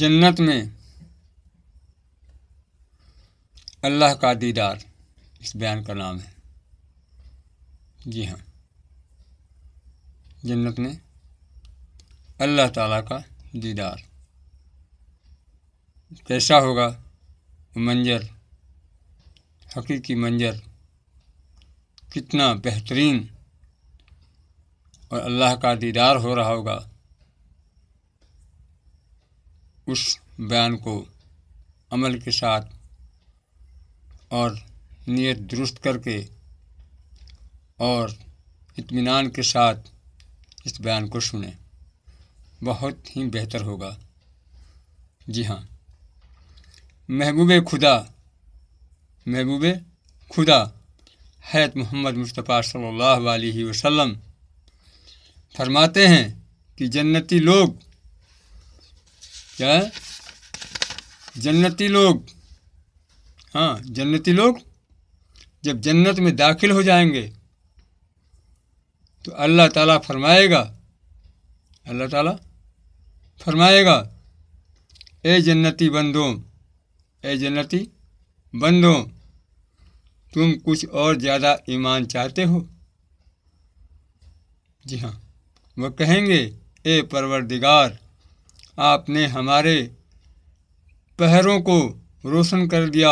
जन्नत में अल्लाह का दीदार इस बयान का नाम है जी हाँ जन्नत में अल्लाह ताला का दीदार कैसा होगा मंजर हकीकी मंजर कितना बेहतरीन और अल्लाह का दीदार हो रहा होगा उस बयान को अमल के साथ और नियत दुरुस्त करके और इत्मीनान के साथ इस बयान को सुने बहुत ही बेहतर होगा जी हाँ महबूब खुदा महबूब खुदा हैत मोहम्मद मुस्तफ़ा सल्लल्लाहु अलैहि वसल्लम फरमाते हैं कि जन्नती लोग क्या है जन्नती लोग हाँ जन्नती लोग जब जन्नत में दाखिल हो जाएंगे तो अल्लाह ताला फरमाएगा अल्लाह ताला फरमाएगा ए जन्नती बंदो ए जन्नती बंदो तुम कुछ और ज़्यादा ईमान चाहते हो जी हाँ वह कहेंगे ए परवरदिगार आपने हमारे पहरों को रोशन कर दिया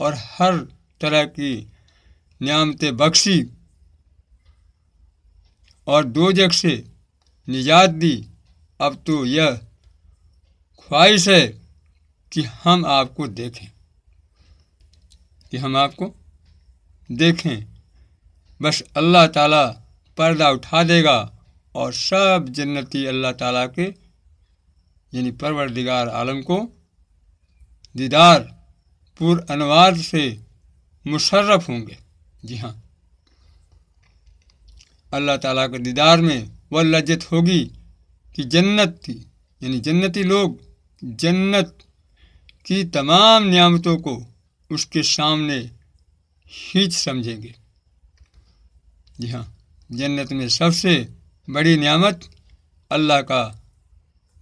और हर तरह की नियामतें बख्शी और दो जग से निजात दी अब तो यह ख्वाहिश है कि हम आपको देखें कि हम आपको देखें बस अल्लाह ताला पर्दा उठा देगा और सब जन्नती अल्लाह ताला के यानी परवरदिगार आलम को दीदार पुर अनुवाद से मुशर्रफ होंगे जी हाँ अल्लाह ताला के दीदार में वह लज्जत होगी कि जन्नत की यानी जन्नती लोग जन्नत की तमाम नियामतों को उसके सामने हीच समझेंगे जी हाँ जन्नत में सबसे बड़ी नियामत अल्लाह का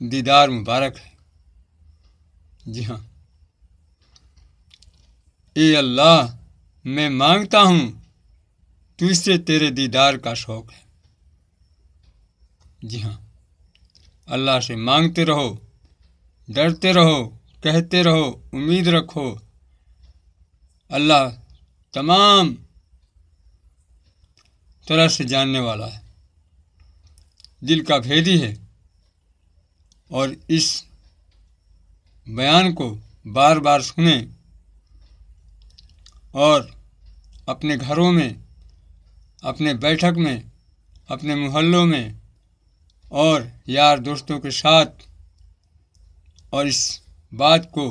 दीदार मुबारक है जी हाँ ए अल्लाह मैं मांगता हूँ तुझसे तेरे दीदार का शौक़ है जी हाँ अल्लाह से मांगते रहो डरते रहो कहते रहो उम्मीद रखो अल्लाह तमाम तरह से जानने वाला है दिल का भेदी है और इस बयान को बार बार सुने और अपने घरों में अपने बैठक में अपने मोहल्लों में और यार दोस्तों के साथ और इस बात को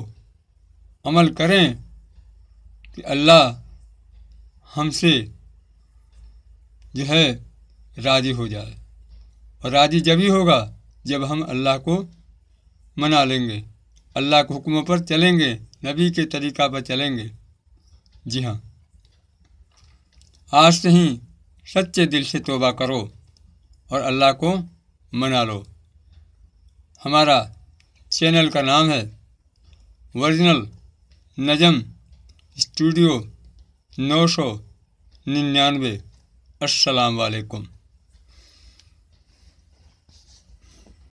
अमल करें कि अल्लाह हमसे जो है राज़ी हो जाए और राज़ी जब ही होगा जब हम अल्लाह को मना लेंगे अल्लाह के हुक्मों पर चलेंगे नबी के तरीक़ा पर चलेंगे जी हाँ आज से ही सच्चे दिल से तोबा करो और अल्लाह को मना लो हमारा चैनल का नाम है वर्जिनल नजम स्टूडियो नौ सौ निन्यानवे असलकुम